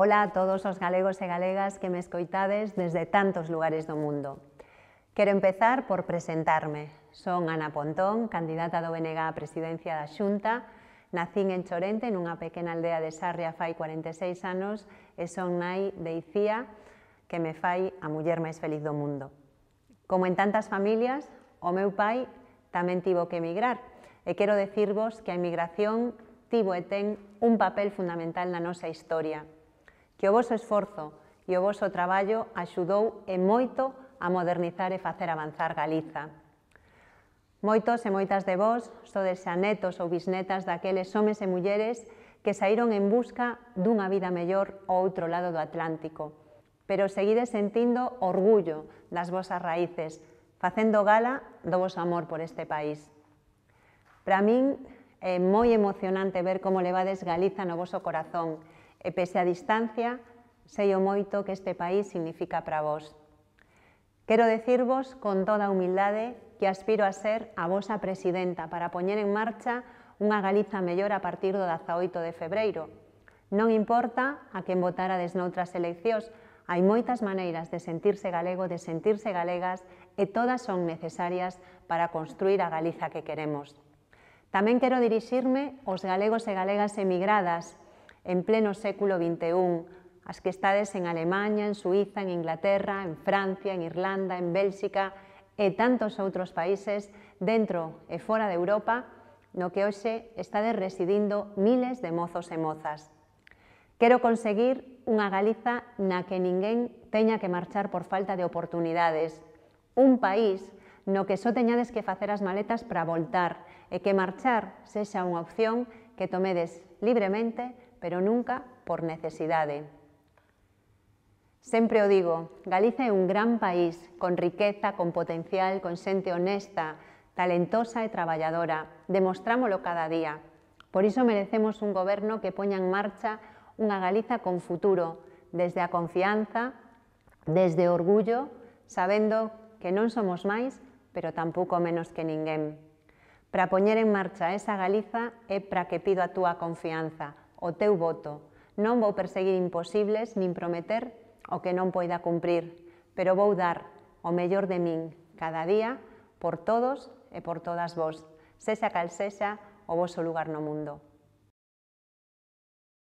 ¡Hola a todos los galegos y galegas que me escoitades desde tantos lugares do mundo. Quiero empezar por presentarme. Son Ana Pontón, candidata do BNG a presidencia da Xunta, Nací en Chorente, una pequeña aldea de Sarria fai 46 e anos e son nai de Icía, que me fai a muller máis feliz do mundo. Como en tantas familias, o meu pai tamén tivo que emigrar e quiero decirvos que a emigración tivo e ten un papel fundamental na nosa historia que o voso esforzo e o voso traballo axudou e moito a modernizar e facer avanzar Galiza. Moitos e moitas de vós sodes xa netos ou bisnetas daqueles homes e mulleres que saíron en busca dunha vida mellor ao outro lado do Atlántico, pero seguides sentindo orgullo das vosas raíces, facendo gala do vos amor por este país. Para min é moi emocionante ver como levades Galiza no voso corazón E pese a distancia, sei o moito que este país significa para vós. Quero decirvos con toda humildade que aspiro a ser a vosa presidenta para poñer en marcha unha Galiza mellor a partir do 18 de febreiro. Non importa a quen votarades noutras eleccións, hai moitas maneiras de sentirse galego, de sentirse galegas e todas son necesarias para construir a Galiza que queremos. Tamén quero dirixirme aos galegos e galegas emigradas, en pleno século XXI, as que estades en Alemania, en Suiza, en Inglaterra, en Francia, en Irlanda, en Bélxica e tantos outros países dentro e fora de Europa, no que hoxe estades residindo miles de mozos e mozas. Quero conseguir unha Galiza na que ninguén teña que marchar por falta de oportunidades. Un país no que só teñades que facer as maletas para voltar e que marchar sexa unha opción que tomedes libremente pero nunca por necesidades. Siempre o digo, Galicia es un gran país, con riqueza, con potencial, con gente honesta, talentosa y e trabajadora. Demostrámoslo cada día. Por eso merecemos un Gobierno que ponga en marcha una Galiza con futuro, desde a confianza, desde orgullo, sabiendo que no somos más, pero tampoco menos que ninguén. Para poner en marcha esa Galiza é para que pido a túa confianza, o teu voto. Non vou perseguir imposibles nin prometer o que non poida cumprir, pero vou dar o mellor de min cada día por todos e por todas vos, sexa cal sexa o voso lugar no mundo.